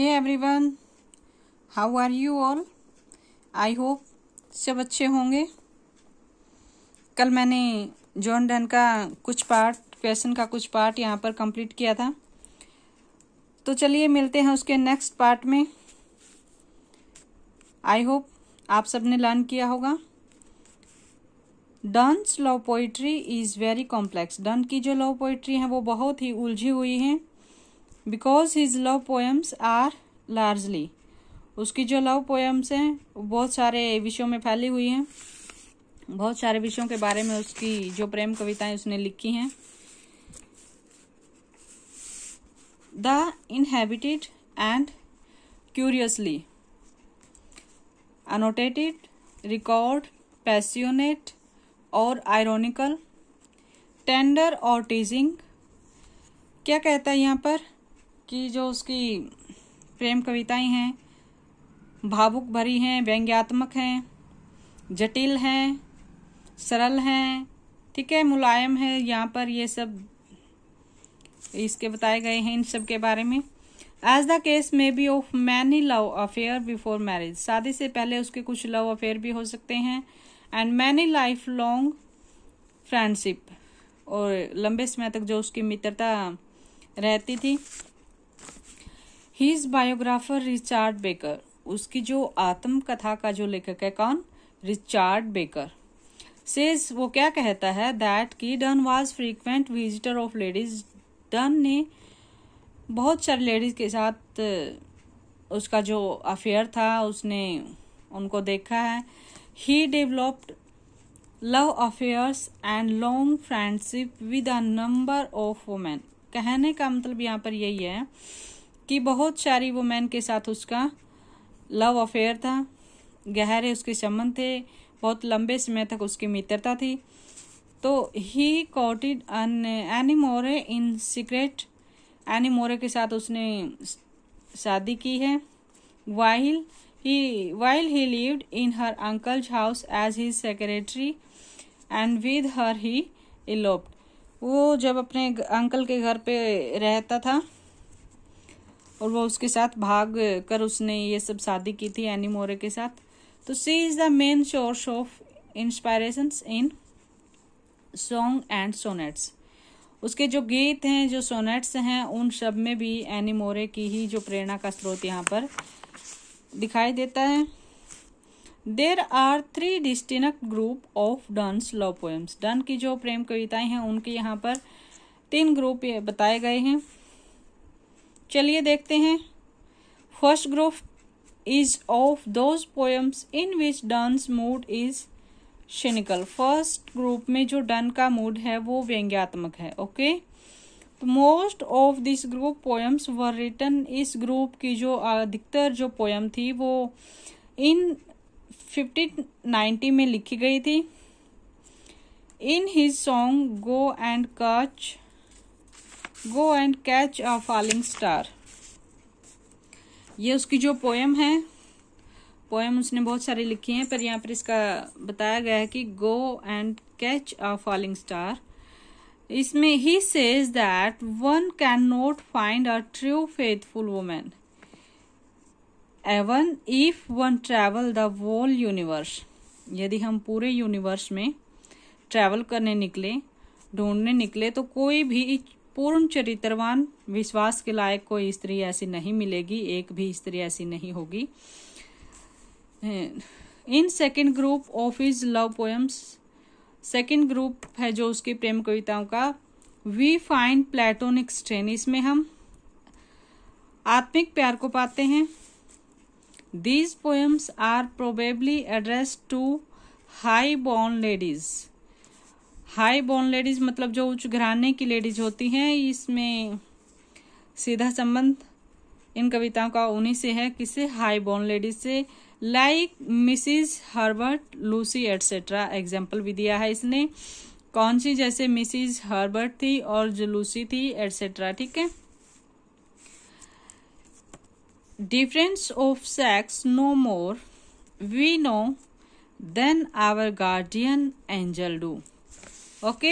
hey everyone how are you all I hope सब अच्छे होंगे कल मैंने जॉन डन का कुछ पार्ट क्वेश्चन का कुछ पार्ट यहाँ पर कंप्लीट किया था तो चलिए मिलते हैं उसके नेक्स्ट पार्ट में आई होप आप सब ने लर्न किया होगा Donne's love poetry is very complex Donne की जो लव पोइट्री है वो बहुत ही उलझी हुई है because his love poems are largely उसकी जो लव पोएम्स हैं बहुत सारे विषयों में फैली हुई हैं बहुत सारे विषयों के बारे में उसकी जो प्रेम कविताएं उसने लिखी हैं the inhabited and curiously annotated record passionate और आयरोनिकल टेंडर और टीजिंग क्या कहता है यहाँ पर की जो उसकी प्रेम कविताएं हैं भावुक भरी हैं व्यंग्यात्मक हैं जटिल हैं सरल हैं ठीक है मुलायम है यहाँ पर ये सब इसके बताए गए हैं इन सब के बारे में as the case may be of many love affair before marriage शादी से पहले उसके कुछ लव अफेयर भी हो सकते हैं and many lifelong friendship और लंबे समय तक जो उसकी मित्रता रहती थी हीज बायोग्राफर रिचार्ड बेकर उसकी जो आत्मकथा का जो लेखक है कौन रिचार्ड बेकर से वो क्या कहता है दैट की Donne was frequent visitor of ladies Donne ने बहुत सारी लेडीज के साथ उसका जो अफेयर था उसने उनको देखा है he developed love affairs and long friendship with a number of women कहने का मतलब यहाँ पर यही है कि बहुत सारी वुमेन के साथ उसका लव अफेयर था गहरे उसके संबंध थे बहुत लंबे समय तक उसकी मित्रता थी तो ही कॉटेड अन एनीमोरे इन सीक्रेट एनीमोरे के साथ उसने शादी की है while he while he lived in her uncle's house as his secretary and with her he eloped वो जब अपने अंकल के घर पे रहता था और वह उसके साथ भाग कर उसने ये सब शादी की थी एनी मोरे के साथ तो she is the main source of inspirations in song and sonnets उसके जो गीत हैं जो सोनेट्स हैं उन सब में भी एनी मोरे की ही जो प्रेरणा का स्रोत यहाँ पर दिखाई देता है there are three distinct group of Donne's love poems Donne की जो प्रेम कविताएं हैं उनके यहाँ पर तीन ग्रुप बताए गए हैं चलिए देखते हैं first group is of those poems in which Donne's mood is cynical first group में जो डन का मूड है वो व्यंग्यात्मक है ओके तो most of this group poems were written इस ग्रुप की जो अधिकतर जो पोएम थी वो इन फिफ्टीन नाइन्टी में लिखी गई थी in his song go and catch go and catch a falling star ये उसकी जो पोएम है पोएम उसने बहुत सारी लिखी हैं पर यहाँ पर इसका बताया गया है कि go and catch a falling star इसमें ही says that one can not find a true faithful women even if one travel the whole universe यदि हम पूरे यूनिवर्स में ट्रैवल करने निकले ढूंढने निकले तो कोई भी पूर्ण चरित्रवान विश्वास के लायक कोई स्त्री ऐसी नहीं मिलेगी एक भी स्त्री ऐसी नहीं होगी in second group of is love poems second group है जो उसकी प्रेम कविताओं का वी फाइंड प्लेटोनिक स्ट्रेन इसमें हम आत्मिक प्यार को पाते हैं these poems are probably address to high born ladies high born ladies मतलब जो उच्च घराने की लेडीज होती हैं इसमें सीधा संबंध इन कविताओं का उन्हीं से है किसे हाई बोन लेडीज से like Mrs Herbert Lucy etcetera example भी दिया है इसने कौन सी जैसे मिसिज हर्बर्ट थी और जो लूसी थी एटसेट्रा ठीक है difference of sex no more we know than our guardian angel do okay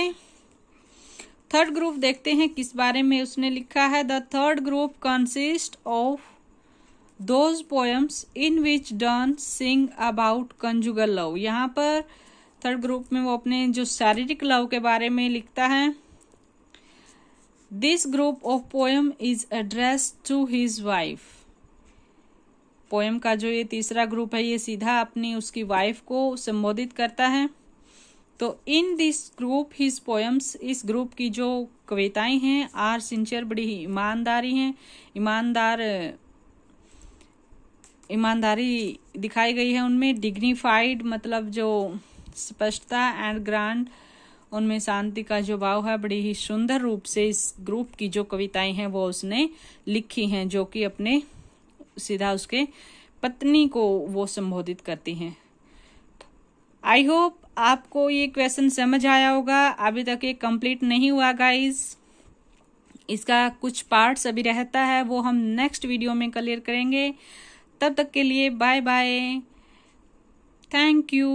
third group देखते हैं किस बारे में उसने लिखा है the third group consist of those poems in which Donne sing about conjugal love यहाँ पर थर्ड ग्रुप में वो अपने जो शारीरिक लव के बारे में लिखता है this group of poem is address to his wife poem का जो ये तीसरा ग्रुप है ये सीधा अपनी उसकी वाइफ को संबोधित करता है तो in this group his poems इस ग्रुप की जो कविताएं हैं आर सिंचर बड़ी ईमानदारी हैं ईमानदार ईमानदारी दिखाई गई है उनमें डिग्निफाइड मतलब जो स्पष्टता एंड ग्रांड उनमें शांति का जो भाव है बड़ी ही सुंदर रूप से इस ग्रुप की जो कविताएं हैं वो उसने लिखी हैं जो कि अपने सीधा उसके पत्नी को वो संबोधित करती हैं आई होप आपको ये क्वेश्चन समझ आया होगा अभी तक ये कंप्लीट नहीं हुआ गाइज इसका कुछ पार्ट्स अभी रहता है वो हम नेक्स्ट वीडियो में क्लियर करेंगे तब तक के लिए बाय बाय थैंक यू